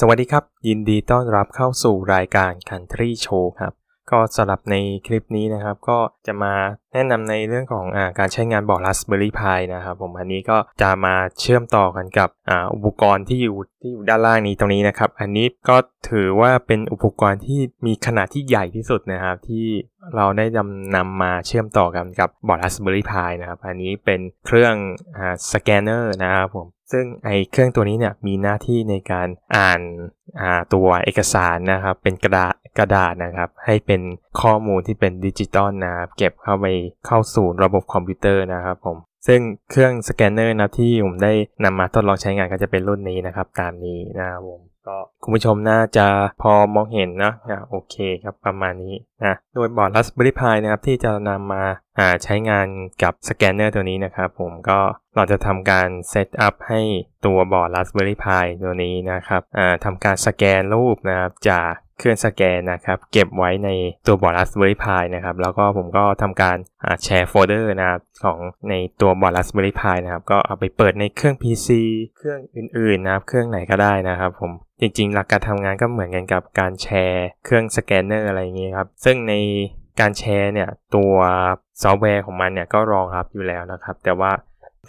สวัสดีครับยินดีต้อนรับเข้าสู่รายการ Country Show ครับก็สำหรับในคลิปนี้นะครับก็จะมาแนะนำในเรื่องของอการใช้งานบอร์ด Raspberry Pi นะครับผมอันนี้ก็จะมาเชื่อมต่อกันกับออุปกรณ์ที่อยู่ที่อยู่ด้านล่างนี้ตรงนี้นะครับ อันนี้ก็ถือว่าเป็นอุปกรณ์ที่มีขนาดที่ใหญ่ที่สุดนะครับ ที่เราได้นำนำมาเชื่อมต่อกันกับบอร์ด Raspberry Pi นะครับอันนี้เป็นเครื่องสแกนเนอร์นะครับผมซึ่ง ไอเครื่องตัวนี้เนี่ยมีหน้าที่ในการอ่านาตัวเอกสารนะครับ เป็นกระดาษกระดาษนะครับ ให้เป็นข้อมูลที่เป็นดิจิตอลนะครับ เก็บเข้าไปเข้าสู่ระบบคอมพิวเตอร์นะครับผมซึ่งเครื่องสแกนเนอร์นะที่ผมได้นำมาทดลองใช้งานก็จะเป็นรุ่นนี้นะครับตามนี้นะครับผมก็คุณผู้ชมน่าจะพอมองเห็นนะโอเคครับประมาณนี้นะโดยบอร์ด Raspberry Pi นะครับ ที่จะนำมาาใช้งานกับสแกนเนอร์ตัวนี้นะครับผมก็เราจะทำการเซตอัพให้ตัวบอร์ด Raspberry Pi ตัวนี้นะครับทำการสแกนรูปนะครับจากเครื่องสแกนนะครับ เก็บไว้ในตัวบอร์ด r a s บ b ร r r y Pi นะครับ แล้วก็ผมก็ทำการแชร์โฟลเดอร์นะครับ ของในตัวบอร์ด r a s บ b ร r r y Pi นะครับ ก็เอาไปเปิดในเครื่อง PC เครื่องอื่นๆนะครับเครื่องไหนก็ได้นะครับผมจริงๆหลักการทำงานก็เหมือนกันกับการแชร์เครื่องสแกนเนอร์อะไรอย่างงี้ยครับสซึ่งในการแชร์เนี่ย ตัวซอฟต์แวร์ของมันเนี่ย ก็รองรับอยู่แล้วนะครับ แต่ว่า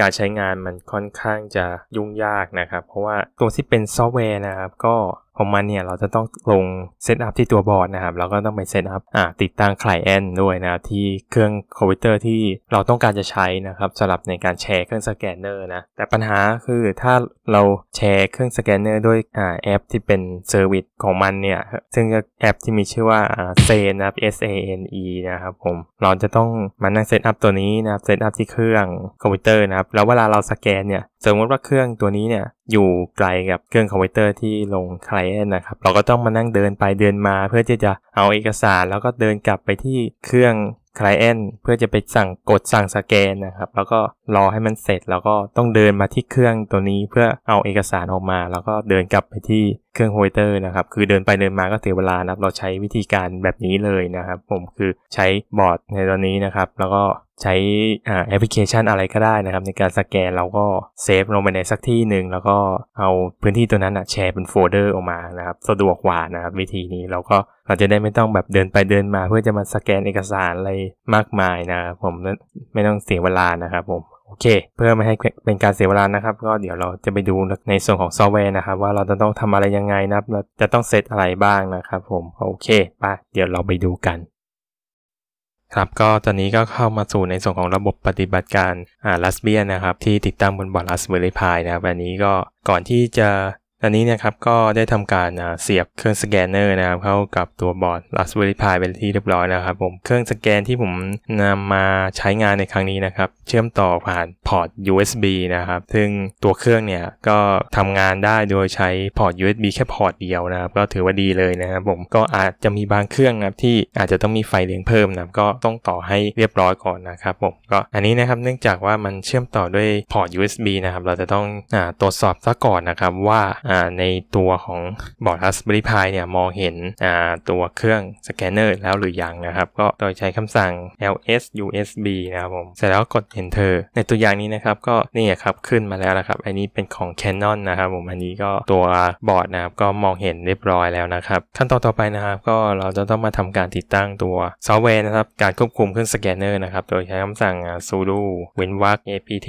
การใช้งานมันค่อนข้างจะยุ่งยากนะครับ เพราะว่าตัวที่เป็นซอฟต์แวร์นะครับก็ของมันเนี่ยเราจะต้องลงเซตอัพที่ตัว บอร์ดนะครับแล้วก็ต้องไปเซตอัพติดตั้งไคลเอนด้วยนะครับที่เครื่องคอมพิวเตอร์ที่เราต้องการจะใช้นะครับสำหรับในการแชร์เครื่องสแกนเนอร์นะแต่ปัญหาคือถ้าเราแชร์เครื่องสแกนเนอร์ด้วยแอปที่เป็นเซอร์วิสของมันเนี่ยซึ่งแอปที่มีชื่อว่าเซนนะครับ S A N E นะครับผมเราจะต้องมานั่งเซตอัพตัวนี้นะครับเซตอัพที่เครื่องคอมพิวเตอร์นะครับแล้วเวลาเราสแกนเนี่ยสมมติว่าเครื่องตัวนี้เนี่ยอยู่ไกลกับเครื่องคอมพิวเตอร์ที่ลงคลเอนนะครับเราก็ต้องมานั่งเดินไปเดินมา เพื่อที่จะเอาเอกสารแล้วก็เดินกลับไปที่เครื่องคลเอนเพื่อจะไปสั่งกดสั่งสแกนนะครับแล้วก็รอให้มันเสร็จ แล้วก็ต้องเดินมาที่เครื่องตัวนี้เพื่อเอาเอกสารออกมา แล้วก็เดินกลับไปที่เครื่องโฮเตอร์นะครับ คือเดินไปเดินมาก็เสียเวลานะครับ เราใช้วิธีการแบบนี้เลยนะครับผม คือใช้บอร์ดในตอนนี้นะครับ แล้วก็ใช้แอปพลิเคชันอะไรก็ได้นะครับ ในการสแกน เราก็เซฟลงไปในสักที่หนึ่งแล้วก็เอาพื้นที่ตัวนั้นนะแชร์เป็นโฟลเดอร์ออกมานะครับ สะดวกกว่านะครับวิธีนี้ เราก็เราจะได้ไม่ต้องแบบเดินไปเดินมาเพื่อจะมาสแกนเอกสารอะไรมากมายนะครับผม ไม่ต้องเสียเวลานะครับผมโอเคเพื่อไม่ให้เป็นการเสียเวลานะครับ ก็เดี๋ยวเราจะไปดูในส่วนของซอฟต์แวร์นะครับ ว่าเราจะต้องทำอะไรยังไงนะครับเราจะต้องเซตอะไรบ้างนะครับ ผมโอเคไปเดี๋ยวเราไปดูกัน ครับก็ตอนนี้ก็เข้ามาสู่ในส่วนของระบบปฏิบัติการอ่าลัสเบียนะครับที่ติดตั้งบนบอร์ดลัสเบอร์รี่พายนะครับอันนี้ก็ก่อนที่จะอันนี้นะครับก็ได้ทำการเสียบเครื่องสแกนเนอร์นะครับ เข้ากับตัวบอร์ด Raspberry Pi เป็นที่เรียบร้อยแล้วครับผมเครื่องสแกนที่ผมนำมาใช้งานในครั้งนี้นะครับเชื่อมต่อผ่านพอร์ต USB นะครับ ซึ่งตัวเครื่องเนี่ยก็ทำงานได้โดยใช้พอร์ต USB แค่พอร์ตเดียวนะครับก็ถือว่าดีเลยนะครับผม ก็อาจจะมีบางเครื่องนะครับที่อาจจะต้องมีไฟเลี้ยงเพิ่มนะก็ต้องต่อให้เรียบร้อยก่อนนะครับผม ก็อันนี้นะครับเนื่องจากว่ามันเชื่อมต่อด้วยพอร์ต USB นะครับ เราจะต้องอตรวจสอบซะก่อนนะครับว่าในตัวของบอร์ด Raspberry Pi เนี่ยมองเห็นตัวเครื่องสแกนเนอร์แล้วหรือยังนะครับ ก็โดยใช้คำสั่ง ls usb นะครับผมเสร็จแล้วกดเห็นเธอในตัวอย่างนี้นะครับก็นี่ครับ ขึ้นมาแล้วนะครับอันนี้เป็นของ Canon นะครับผมอันนี้ก็ตัวบอร์ดนะครับก็มองเห็นเรียบร้อยแล้วนะครับ ขั้นตอนต่อไปนะครับก็เราจะต้องมาทำการติดตั้งตัวซอฟต์แวร์นะครับการควบคุมเครื่องสแกนเนอร์นะครับ โดยใช้คำสั่ง sudo เว n นว r k apt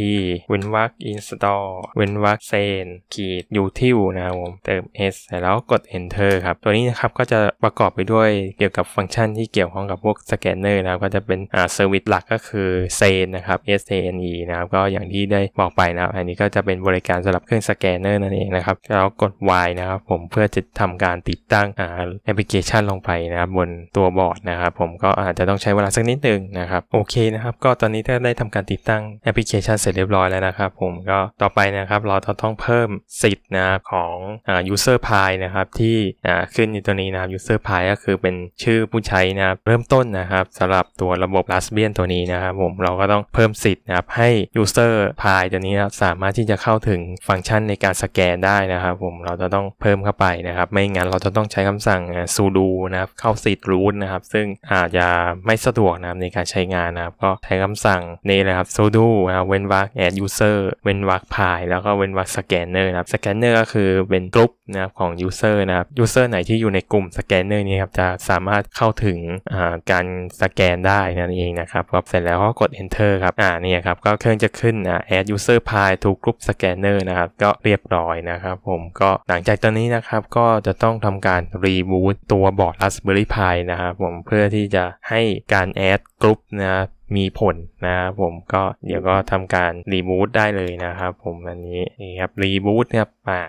เว n นว r k install เว n นว r k sen ขีด util นะครับผมเติม s แล้วกด enter ครับ ตัวนี้นะครับก็จะประกอบไปด้วยเกี่ยวกับฟังก์ชันที่เกี่ยวข้องกับพวกสแกนเนอร์นะครับ ก็จะเป็นอ่าเซอร์วิสหลักก็คือ sen นะครับ s T n e นะครับก็อย่างที่ได้บอกไปนะครับอันนี้ก็จะเป็นบริการสำหรับเครื่องสแกนเนอร์นั่นเองนะครับแล้วกด Y นะครับผมเพื่อจะทำการติดตั้งแอปพลิเคชันลงไปนะครับบนตัวบอร์ดนะครับผมก็อาจจะต้องใช้เวลาสักนิดนึงนะครับโอเคนะครับก็ตอนนี้ถ้าได้ทำการติดตั้งแอปพลิเคชันเสร็จเรียบร้อยแล้วนะครับ ผมก็ต่อไปนะครับเราต้องเพิ่มสิทธิ์นะของอ่า user p a y นะครับที่อ่าขึ้นในตัวนี้นะครับ user p a y ก็คือเป็นชื่อผู้ใช้นะครับเริ่มต้นนะครับสำหรับตัวระบบ r a s p b e r r y ตัวนี้นะครับผมเราก็ต้องเพิ่มสิทธิ์นะครับให้ user พายตัวนี้นสามารถที่จะเข้าถึงฟังก์ชันในการสแกนได้นะครับ ผมเราจะต้องเพิ่มเข้าไปนะครับ ไม่งั้นเราจะต้องใช้คำสั่ง sudo นะครับ เข้าสิทธิ์ root นะครับซึ่งอาจจะไม่สะดวกนะครับในการใช้งานนะครับก็ใช้คำสั่งนี่นลครับ sudo นะครับเว้นวรรค add user เว e นว o r k พ a y แล้วก็เว e นว o r k สแกนเนอร์นะครับสแกนเนอร์ก็คือเป็นกลุ่มนะครับของ user นะครับ user ไหนที่อยู่ในกลุ่มสแกนเนอร์นี้ครับ จะสามารถเข้าถึงการสแกนได้นั่นเองนะครับเสร็จแล้วก็กด enter ครับอ่านี่ครับก็เครื่องจะขึ้นนะ add user pile to group scanner นะครับก็เรียบร้อยนะครับผมก็หลังจากตอนนี้นะครับก็จะต้องทำการรีบูตตัวบอร์ด raspberry pi นะครับผมเพื่อที่จะให้การ add group นะมีผลนะครับผมก็เดี๋ยวก็ทำการรีบูตได้เลยนะครับผมอันนี้นี่ครับรีบูตเนี่ยป่า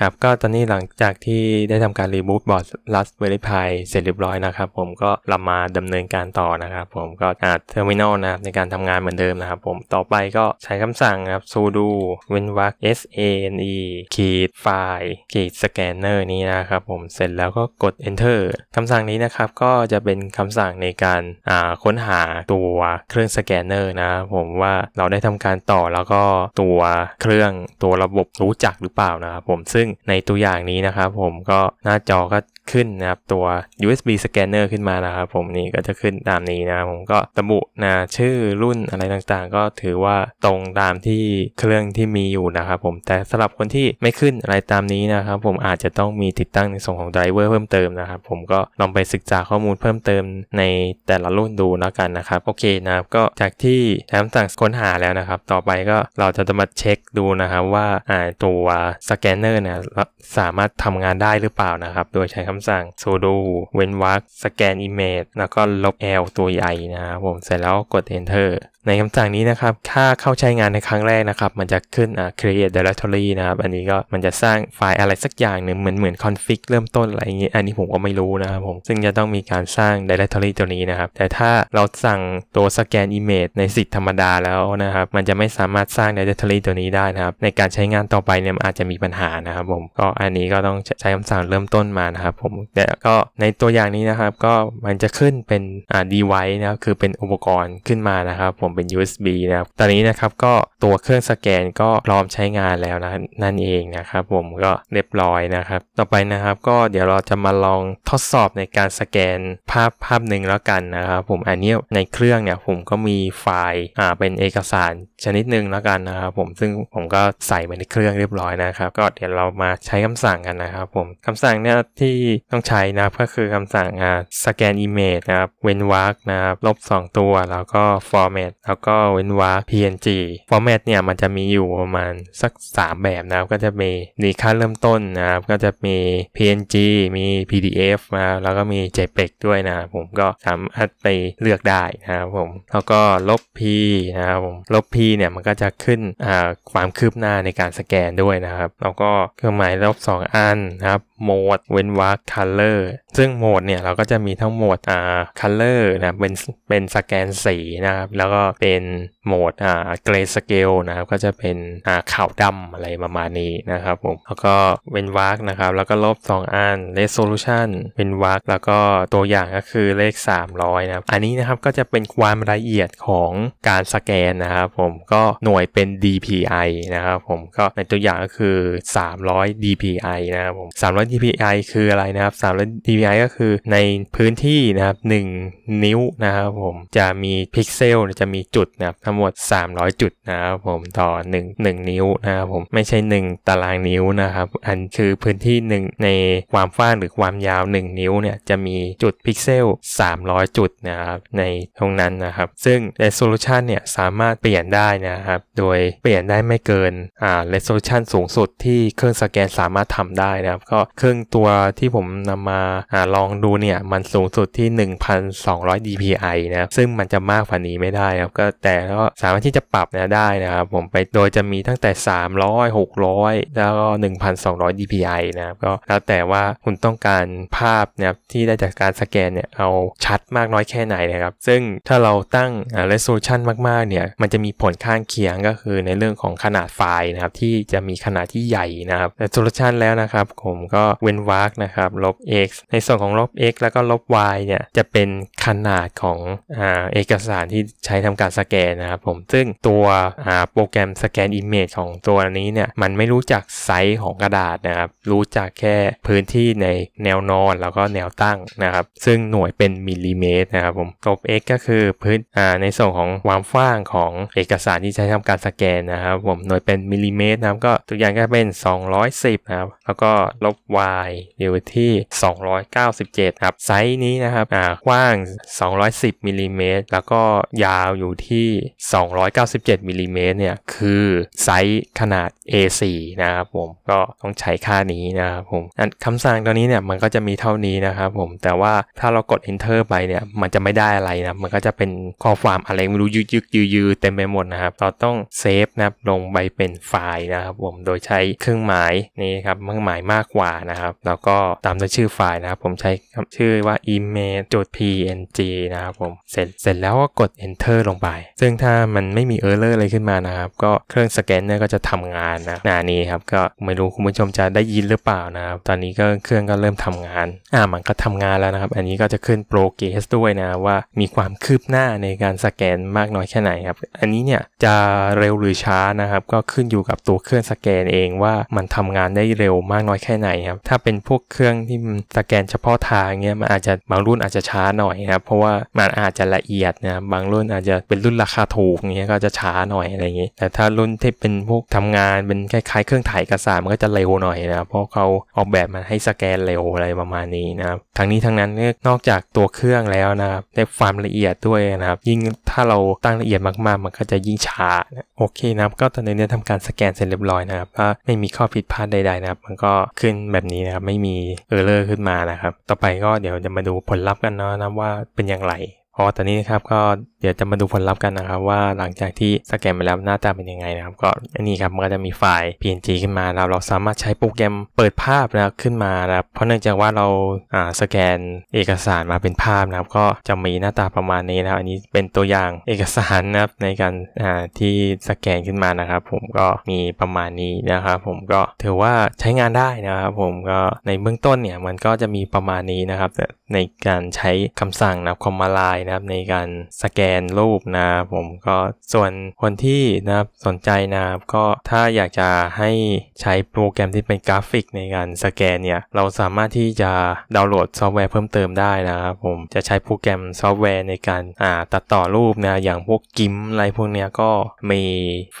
ครับก็ตอนนี้หลังจากที่ได้ทำการรีบูตบอร์ดลัสเวลิพายเสร็จเรียบร้อยนะครับ ผมก็เรามาดำเนินการต่อนะครับผมก็อ่าเทอร์มินอลนะครับ ในการทำงานเหมือนเดิมนะครับ ผมต่อไปก็ใช้คำสั่งครับ sudo w i n v a r s a n e ขีดไฟล์ขีดสแกนเนอร์นี้นะครับผมเสร็จแล้วก็กด enter คำสั่งนี้นะครับก็จะเป็นคำสั่งในการอ่าค้นหาตัวเครื่องสแกนเนอร์นะครับ ผมว่าเราได้ทำการต่อแล้วก็ตัวเครื่องตัวระบบรู้จักหรือเปล่านะครับผมซึ่งึ่งในตัวอย่างนี้นะครับผมก็หน้าจอก็ขึ้นนะครับตัว USB scanner ขึ้นมานะครับผมนี่ก็จะขึ้นตามนี้นะครับผมก็ตะบุนะชื่อรุ่นอะไรต่างๆ ก็ถือว่าตรงตามที่เครื่องที่มีอยู่นะครับผมแต่สำหรับคนที่ไม่ขึ้นอะไรตามนี้นะครับผมอาจจะต้องมีติดตั้งในส่วนของไดรเวอร์เพิ่มเติมนะครับผมก็ลองไปศึกษาข้อมูลเพิ่มเติมในแต่ละรุ่นดูแล้วกันนะครับโอเคนะครับก็จากที่แอมสั่งค้นหาแล้วนะครับต่อไปก็เราจะจะมาเช็คดูนะครับว่าตัวสแกนเนอร์เนี่ยสามารถทำงานได้หรือเปล่านะครับ โดยใช้คคำสั่ง sudo เว้นวรรค scan image แล้วก็ลบ l ตัวใหญ่นะครับผมเสร็จแล้วกด enter ในคำสั่งนี้นะครับ ถ้าเข้าใช้งานในครั้งแรกนะครับ มันจะขึ้น create directory นะครับ อันนี้ก็มันจะสร้างไฟล์อะไรสักอย่างหนึ่งเหมือนเหมือน config เริ่มต้นอะไรอย่างเงี้ย อันนี้ผมก็ไม่รู้นะครับผม ซึ่งจะต้องมีการสร้าง directory ตัวนี้นะครับ แต่ถ้าเราสั่งตัวสแกน image ในสิทธิ์ธรรมดาแล้วนะครับ มันจะไม่สามารถสร้าง directory ตัวนี้ได้นะครับ ในการใช้งานต่อไปเนี่ยอาจจะมีปัญหานะครับผม ก็อันนี้ก็ต้องใช้คำสั่งเริ่มต้นมานะครับผม แต่ก็ในตัวอย่างนี้นะครับ ก็มันจะขึ้นเป็น device นะครับ คือเป็นอุปกรณ์ขึ้นมานะครับผมมเป็น USB นะครับ ตอนนี้นะครับก็ตัวเครื่องสแกนก็พร้อมใช้งานแล้วนะนั่นเองนะครับผมก็เรียบร้อยนะครับ ต่อไปนะครับก็เดี๋ยวเราจะมาลองทดสอบในการสแกนภาพภาพหนึ่งแล้วกันนะครับผมอันนี้ในเครื่องเนี่ยผมก็มีไฟล์อ่าเป็นเอกสารชนิดหนึ่งแล้วกันนะครับผมซึ่งผมก็ใส่ไปในเครื่องเรียบร้อยนะครับ ก็เดี๋ยวเรามาใช้คำสั่งกันนะครับผมคำสั่งเนี่ยที่ต้องใช้นะครับก็คือคำสั่งอ่าสแกนอิมเมจนะครับเว้นวรรคนะครับลบ 2 ตัวแล้วก็ format แล้วก็เว้นวรค PNG ฟอร์แมตเนี่ยมันจะมีอยู่ประมาณสัก3แบบนะครับ ก็จะมีดีค่าเริ่มต้นนะครับ ก็จะมี PNG มี PDF นะแล้วก็มี JPEG ด้วยนะผมก็สามารถไปเลือกได้นะครับผมแล้วก็ลบ P นะครับผมลบ P เนี่ยมันก็จะขึ้นความคืบหน้าในการสแกนด้วยนะครับ แล้วก็เครื่องหมายลบ2อันนะครับโหมดเว้นวัคคัลเลอร์ซึ่งโหมดเนี่ย เราก็จะมีทั้งโหมดอ่าคัลเลอร์นะเป็นเป็นสแกนสีนะครับแล้วก็เป็นโหมดอ่าเกรสเกลนะครับก็จะเป็นอ่าขาวดำอะไรประมาณนี้นะครับผมแล้วก็เวนวร์กนะครับแล้วก็ลบ2อันเรสโซลูชันเวนวร์กแล้วก็ตัวอย่างก็คือเลข 300 นะครับอันนี้นะครับก็จะเป็นความละเอียดของการสแกนนะครับผมก็หน่วยเป็น DPI นะครับผมก็ในตัวอย่างก็คือ 300 DPI นะครับผม 300 DPI คืออะไรนะครับ 300 DPI ก็คือในพื้นที่นะครับ1นิ้วนะครับผมจะมีพิกเซลจะมีจุดนะครับทั้งหมด300 จุดนะครับผม ต่อ1 1นิ้วนะครับผม ไม่ใช่ 1 ตารางนิ้วนะครับ อันคือพื้นที่1ในความกว้างหรือความยาว1 นิ้วเนี่ย จะมีจุดพิกเซล 300 จุดนะครับ ในตรงนั้นนะครับ ซึ่ง resolution เนี่ย สามารถเปลี่ยนได้นะครับ โดยเปลี่ยนได้ไม่เกิน อ่า resolution สูงสุดที่เครื่องสแกนสามารถทำได้นะครับ ก็เครื่องตัวที่ผมนำมาอ่าลองดูเนี่ย มันสูงสุดที่ 1200 dpi นะซึ่งมันจะมากกว่านี้ไม่ได้ครับ ก็แต่ก็สามารถที่จะปรับนะได้นะครับผมไปโดยจะมีตั้งแต่ 300 600 แล้วก็ 1,200 dpi นะครับก็แล้วแต่ว่าคุณต้องการภาพนะครับที่ได้จากการสแกนเนี่ย เอาชัดมากน้อยแค่ไหนนะครับ ซึ่งถ้าเราตั้ง resolution มาก ๆ เนี่ย มันจะมีผลข้างเคียงก็คือในเรื่องของขนาดไฟล์นะครับ ที่จะมีขนาดที่ใหญ่นะครับ resolution แล้วนะครับผมก็เว้นวรรคนะครับลบ x ในส่วนของลบ x แล้วก็ลบ y เนี่ยจะเป็นขนาดของอเอกสารที่ใช้ทำการสแกนนะครับครับผมซึ่งตัวโปรแกรมสแกน Image ของตัวนี้เนี่ยมันไม่รู้จักไซส์ของกระดาษนะครับ รู้จักแค่พื้นที่ในแนวนอนแล้วก็แนวตั้งนะครับ ซึ่งหน่วยเป็นมิลลิเมตรนะครับผมกลบ x ก็คือพื้นในส่วนของความกว้างของเอกสารที่ใช้ทำการสแกนนะครับผมหน่วยเป็นมิลลิเมตรนะครับก็ตัวอย่างก็เป็น 210นะครับแล้วก็ลบ y อยู่ที่ 297ครับไซส์นี้นะครับกว้าง 210 มิลลิเมตร แล้วก็ยาวอยู่ที่297มิลิเมตรเนี่ยคือไซส์ขนาด A4 นะครับผมก็ต้องใช้ค่านี้นะครับผมอันคำสั่งตัวนี้เนี่ยมันก็จะมีเท่านี้นะครับผมแต่ว่าถ้าเรากด enter ไปเนี่ยมันจะไม่ได้อะไรนะมันก็จะเป็นข้อความอะไรไม่รู้ยึกยึกยืยืเต็มไปหมดนะครับเราต้องเซฟนะครับลงไปเป็นไฟล์นะครับผมโดยใช้เครื่องหมายนี่ครับเครื่องหมายมากกว่านะครับ แล้วก็ตามด้วยชื่อไฟล์นะครับผมใช้ชื่อว่า email.png นะครับผมเสร็จเสร็จแล้วก็กด enter ลงไป ซึ่งถ้าามันไม่มีเออร์เลอร์อะไรขึ้นมานะครับ ก็เครื่องสแกนเนอร์ก็จะทำงานนะนานี้ครับก็ไม่รู้คุณผู้ชมจะได้ยินหรือเปล่านะครับตอนนี้ก็เครื่องก็เริ่มทำงานอ่ามันก็ทำงานแล้วนะครับอันนี้ก็จะขึ้นโปรเกสด้วยนะว่า มีความคืบหน้าในการสแกนมากน้อยแค่ไหนครับอันนี้เนี่ยจะเร็วหรือช้านะครับก็ขึ้นอยู่กับตัวเครื่องสแกนเองว่ามันทำงานได้เร็วมากน้อยแค่ไหนครับถ้าเป็นพวกเครื่องที่สแกนเฉพาะทางเงี้ยมันอาจจะบางรุ่นอาจจะช้าหน่อยนะครับเพราะว่ามันอาจจะละเอียดนะบางรุ่นอาจจะเป็นรุ่นราคาถููกเงี้ยก็จะช้าหน่อยอะไรอย่างนี้ แต่ถ้ารุ่นที่เป็นพวกทำงานเป็นคล้ายๆ เครื่องถ่ายเอกสารมันก็จะเร็วหน่อยนะเพราะเขาออกแบบมาให้สแกนเร็วอะไรประมาณนี้นะครับ ทั้งนี้ทั้งนั้นนอกจากตัวเครื่องแล้วนะครับในความละเอียดด้วยนะครับยิ่งถ้าเราตั้งละเอียดมากๆ มันก็จะยิ่งช้าโอเคนะครับก็ตอนนี้ี่ยทำการสแกนเสร็จเรียบร้อยนะครับถ้าไม่มีข้อผิดพลาดใดๆนะครับมันก็ขึ้นแบบนี้นะครับไม่มีเออร์เลอร์ขึ้นมานะครับต่อไปก็เดี๋ยวจะมาดูผลลัพธ์กันเนาะนะว่าเป็นอย่างไรอ๋อตอนนี้นะครับก็เดี๋ยวจะมาดูผลลัพธ์กันนะครับว่าหลังจากที่สแกนไปแล้วหน้าตาเป็นยังไงนะครับ ก็อันนี้ครับ มันก็จะมีไฟล์ PNG ขึ้นมาเราเราสามารถใช้โปรแกรมเปิดภาพนะครับขึ้นมานะครับเพราะเนื่องจากว่าเรา อ่าสแกนเอกสารมาเป็นภาพนะครับก็จะมีหน้าตาประมาณนี้นะครับ อันนี้เป็นตัวอย่างเอกสารนะครับในการอ่าที่สแกนขึ้นมานะครับ ผมก็มีประมาณนี้นะครับ ผมก็ถือว่าใช้งานได้นะครับ ผมก็ในเบื้องต้นเนี่ยมันก็จะมีประมาณนี้นะครับ ในการใช้คำสั่งนะครับคอมมาไลน์นะครับในการสแกนนรูปนะผมก็ส่วนคนที่นะสนใจนะก็ถ้าอยากจะให้ใช้โปรแกรมที่เป็นกราฟิกในการสแกนเนี่ยเราสามารถที่จะดาวน์โหลดซอฟต์แวร์เพิ่มเติมได้นะครับ ผมจะใช้โปรแกรมซอฟต์แวร์ ในการอ่าตัดต่อรูปนะอย่างพวกกิมอะไรพวกเนี้ยก็มี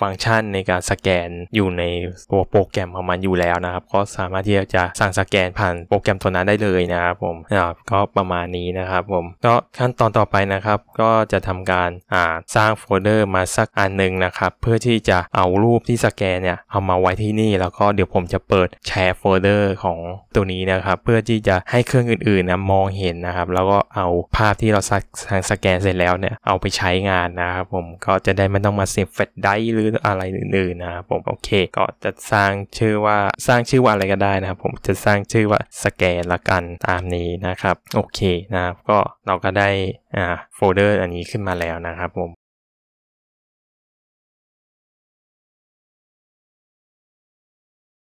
ฟังก์ชันในการสแกนอยู่ในตัวโปรแกรมของมันอยู่แล้วนะครับ ก็สามารถที่จะสั่งสแกนผ่านโปรแกรมตัวนั้นได้เลยนะครับผมนะครับก็ประมาณนี้นะครับผมก็ขั้นตอนต่อไปนะครับก็จะทำการาสร้างโฟลเดอร์มาสักอันหนึ่งนะครับ เพื่อที่จะเอารูปที่สแกนเนี่ยเอามาไว้ที่นี่แล้วก็เดี๋ยวผมจะเปิดแชร์โฟลเดอร์ของตัวนี้นะครับ เพื่อที่จะให้เครื่องอื่น ๆนะมองเห็นนะครับ แล้วก็เอาภาพที่เราสักางสแกนเสร็จแล้วเนี่ยเอาไปใช้งานนะครับผมก็จะได้ไม่ต้องมาเสียบแฟลได้หรืออะไรอื่นๆนะครับผมโอเคก็จะสร้างชื่อว่าสร้างชื่อว่าอะไรก็ได้นะครับ ผมจะสร้างชื่อว่าสแกนละกันตามนี้นะครับโอเคนะครับ ก็เราก็ได้อ่าโฟลเดอร์อันนี้ขึ้นมาแล้วนะครับผม